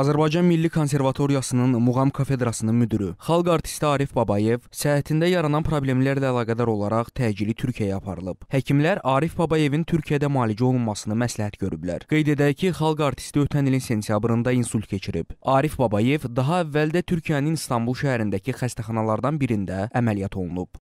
Azərbaycan Milli Konservatoriyasının Muğam kafedrasının müdürü, xalq artisti Arif Babayev səhhətində yaranan problemlərlə əlaqədar olaraq təcili Türkiyəyə aparılıb. Həkimlər Arif Babayevin Türkiyədə müalicə olunmasını məsləhət görüblər. Qeyd edək ki, xalq artisti ötən ilin sentyabrında insult keçirib. Arif Babayev daha əvvəldə Türkiyənin İstanbul şəhərindəki xəstəxanalardan birində əməliyyat olunub.